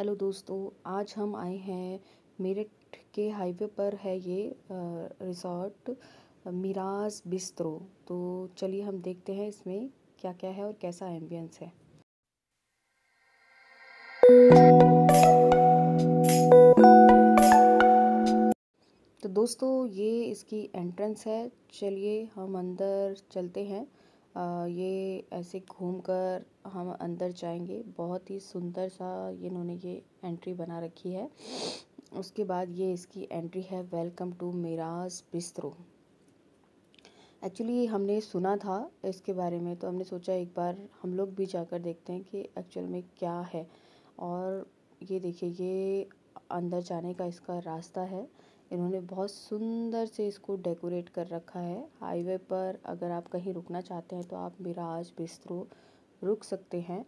hello दोस्तों आज हम आए हैं मेरठ के हाईवे पर है ये रिजॉर्ट मिराज बिस्तरो तो चलिए हम देखते हैं इसमें क्या क्या है और कैसा एम्बियंस है तो दोस्तों ये इसकी एंट्रेंस है चलिए हम अंदर चलते हैं आ, ये ऐसे घूम कर हम अंदर जाएंगे बहुत ही सुंदर सा इन्होंने ये एंट्री बना रखी है उसके बाद ये इसकी एंट्री है welcome to Meraj bistro actually हमने सुना था इसके बारे में तो हमने सोचा एक बार हम लोग भी जाकर देखते हैं कि एक्चुअल में क्या है और ये देखिए ये अंदर जाने का इसका रास्ता है इन्होंने बहुत सुंदर से इसको डेकोरेट कर रखा है हाईवे पर अगर आप कहीं रुकना चाहते हैं तो आप मिराज बिस्तरो रुक सकते हैं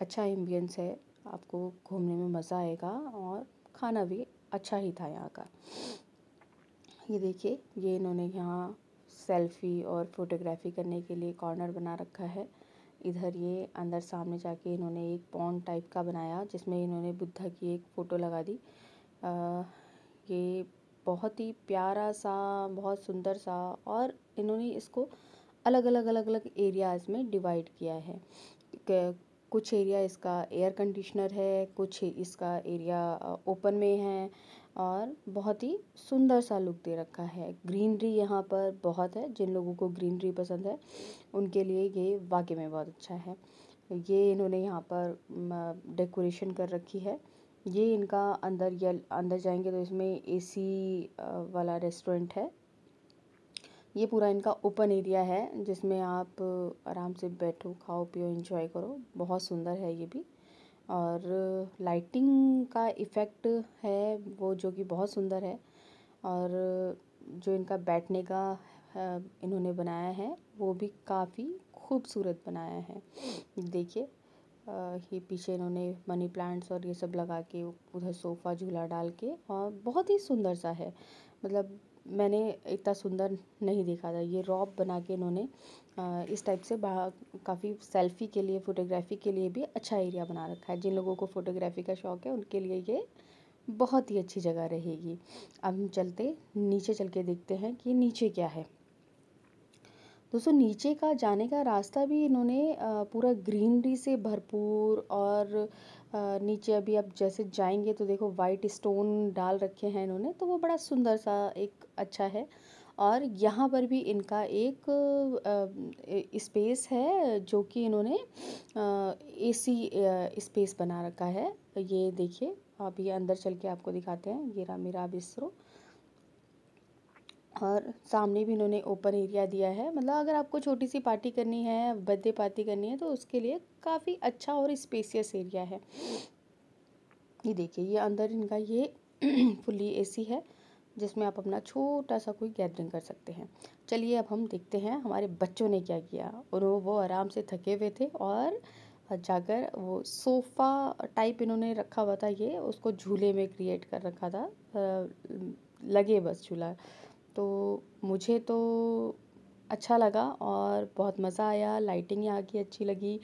अच्छा एम्बियंस है आपको घूमने में मज़ा आएगा और खाना भी अच्छा ही था यहाँ का ये देखिए ये इन्होंने यहाँ सेल्फ़ी और फोटोग्राफी करने के लिए कॉर्नर बना रखा है इधर ये अंदर सामने जाके इन्होंने एक पॉन्ड टाइप का बनाया जिसमें इन्होंने बुद्धा की एक फ़ोटो लगा दी आ, ये बहुत ही प्यारा सा बहुत सुंदर सा और इन्होंने इसको अलग अलग अलग अलग एरियाज़ में डिवाइड किया है कुछ एरिया इसका एयर कंडीशनर है कुछ इसका एरिया ओपन में है और बहुत ही सुंदर सा लुक दे रखा है ग्रीनरी यहाँ पर बहुत है जिन लोगों को ग्रीनरी पसंद है उनके लिए ये वाकई में बहुत अच्छा है ये इन्होंने यहाँ पर डेकोरेशन कर रखी है ये इनका अंदर या अंदर जाएंगे तो इसमें एसी वाला रेस्टोरेंट है ये पूरा इनका ओपन एरिया है जिसमें आप आराम से बैठो खाओ पियो इंजॉय करो बहुत सुंदर है ये भी और लाइटिंग का इफ़ेक्ट है वो जो कि बहुत सुंदर है और जो इनका बैठने का इन्होंने बनाया है वो भी काफ़ी खूबसूरत बनाया है देखिए ये पीछे इन्होंने मनी प्लांट्स और ये सब लगा के उधर सोफ़ा झूला डाल के और बहुत ही सुंदर सा है मतलब मैंने इतना सुंदर नहीं देखा था ये रॉब बना के इन्होंने इस टाइप से काफ़ी सेल्फी के लिए फ़ोटोग्राफ़ी के लिए भी अच्छा एरिया बना रखा है जिन लोगों को फ़ोटोग्राफ़ी का शौक़ है उनके लिए ये बहुत ही अच्छी जगह रहेगी अब हम चलते नीचे चल के देखते हैं कि नीचे क्या है दोस्तों नीचे का जाने का रास्ता भी इन्होंने पूरा ग्रीनरी से भरपूर और नीचे अभी आप जैसे जाएंगे तो देखो वाइट स्टोन डाल रखे हैं इन्होंने तो वो बड़ा सुंदर सा एक अच्छा है और यहाँ पर भी इनका एक स्पेस है जो कि इन्होंने एसी स्पेस बना रखा है ये देखिए अभी अंदर चल के आपको दिखाते हैं ये रहा मेरा बिस्तरों और सामने भी इन्होंने ओपन एरिया दिया है मतलब अगर आपको छोटी सी पार्टी करनी है बर्थडे पार्टी करनी है तो उसके लिए काफ़ी अच्छा और स्पेसियस एरिया है ये देखिए ये अंदर इनका ये फुली एसी है जिसमें आप अपना छोटा सा कोई गैदरिंग कर सकते हैं चलिए अब हम देखते हैं हमारे बच्चों ने क्या किया और वो आराम से थके हुए थे और जाकर वो सोफ़ा टाइप इन्होंने रखा हुआ था ये उसको झूले में क्रिएट कर रखा था लगे बस झूला तो मुझे तो अच्छा लगा और बहुत मज़ा आया लाइटिंग यहाँ की अच्छी लगी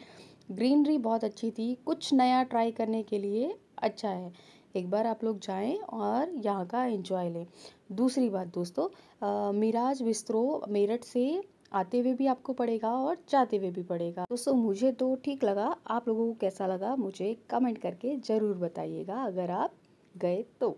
ग्रीनरी बहुत अच्छी थी कुछ नया ट्राई करने के लिए अच्छा है एक बार आप लोग जाएं और यहाँ का एंजॉय लें दूसरी बात दोस्तों आ, मिराज विस्तरो मेरठ से आते हुए भी आपको पड़ेगा और जाते हुए भी पड़ेगा दोस्तों मुझे तो ठीक लगा आप लोगों को कैसा लगा मुझे कमेंट करके ज़रूर बताइएगा अगर आप गए तो